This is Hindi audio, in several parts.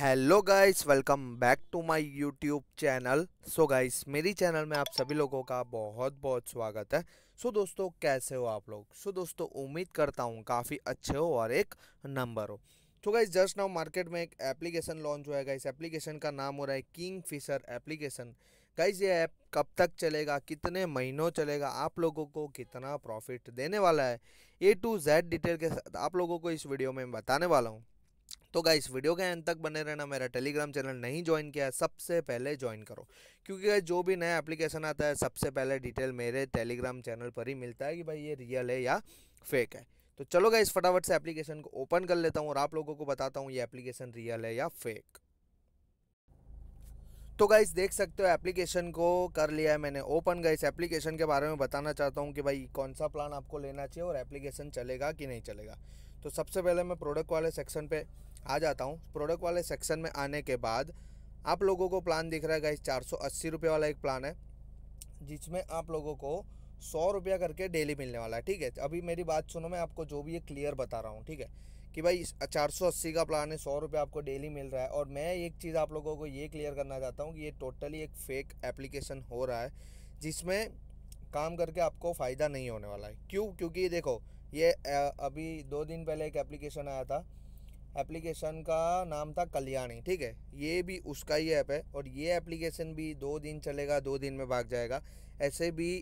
hello guys welcome back to my YouTube channel so guys मेरी चैनल में आप सभी लोगों का बहुत बहुत स्वागत है सो so, दोस्तों कैसे हो आप लोग सो so, दोस्तों उम्मीद करता हूँ काफ़ी अच्छे हो और एक नंबर हो so guys just now market में एक एप्लीकेशन लॉन्च हुआ है गाइस एप्लीकेशन का नाम हो रहा है किंग फिशर एप्लीकेशन गाइस ये ऐप कब तक चलेगा कितने महीनों चलेगा आप लोगों को कितना प्रॉफिट देने वाला है ए टू जेड डिटेल के साथ आप लोगों को इस वीडियो में बताने वाला हूँ तो गाइस वीडियो के अंत तक बने रहना मेरा टेलीग्राम चैनल नहीं ज्वाइन किया है सबसे पहले ज्वाइन करो क्योंकि जो भी नया एप्लीकेशन आता है सबसे पहले डिटेल मेरे टेलीग्राम चैनल पर ही मिलता है कि भाई ये रियल है या फेक है तो चलो गाइस फटाफट से एप्लीकेशन को ओपन कर लेता हूँ और आप लोगों को बताता हूँ ये एप्लीकेशन रियल है या फेक तो गाइस देख सकते हो एप्लीकेशन को कर लिया है मैंने ओपन गाइस एप्लीकेशन के बारे में बताना चाहता हूँ कि भाई कौन सा प्लान आपको लेना चाहिए और एप्लीकेशन चलेगा कि नहीं चलेगा तो सबसे पहले मैं प्रोडक्ट वाले सेक्शन पे आ जाता हूँ प्रोडक्ट वाले सेक्शन में आने के बाद आप लोगों को प्लान दिख रहा है गाइस चार सौ वाला एक प्लान है जिसमें आप लोगों को सौ रुपया करके डेली मिलने वाला है ठीक है अभी मेरी बात सुनो मैं आपको जो भी ये क्लियर बता रहा हूँ ठीक है कि भाई चार सौ अस्सी का प्लान है सौ रुपये आपको डेली मिल रहा है और मैं एक चीज़ आप लोगों को ये क्लियर करना चाहता हूँ कि ये टोटली एक फेक एप्लीकेशन हो रहा है जिसमें काम करके आपको फ़ायदा नहीं होने वाला है क्यों क्योंकि देखो ये अभी दो दिन पहले एक एप्लीकेशन आया था एप्लीकेशन का नाम था कल्याणी ठीक है ये भी उसका ही ऐप है और ये एप्लीकेशन भी दो दिन चलेगा दो दिन में भाग जाएगा ऐसे भी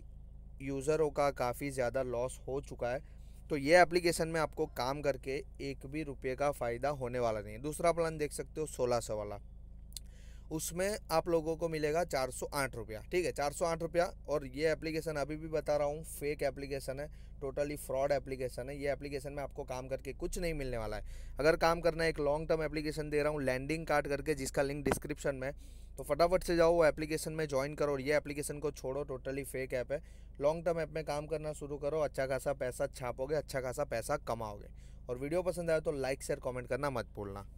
यूज़रों का काफ़ी ज़्यादा लॉस हो चुका है तो ये एप्लीकेशन में आपको काम करके एक भी रुपये का फ़ायदा होने वाला नहीं है दूसरा प्लान देख सकते हो सोलह सौ वाला उसमें आप लोगों को मिलेगा चार सौ आठ रुपया ठीक है चार सौ आठ रुपया और ये एप्लीकेशन अभी भी बता रहा हूँ फेक एप्लीकेशन है टोटली फ्रॉड एप्लीकेशन है ये एप्लीकेशन में आपको काम करके कुछ नहीं मिलने वाला है अगर काम करना है एक लॉन्ग टर्म एप्लीकेशन दे रहा हूँ लैंडिंग कार्ड करके जिसका लिंक डिस्क्रिप्शन में तो फटाफट से जाओ वो एप्लीकेशन में ज्वाइन करो ये एप्लीकेशन को छोड़ो टोटली फेक ऐप है लॉन्ग टर्म ऐप में काम करना शुरू करो अच्छा खासा पैसा छापोगे अच्छा खासा पैसा कमाओगे और वीडियो पसंद आया तो लाइक शेयर कमेंट करना मत भूलना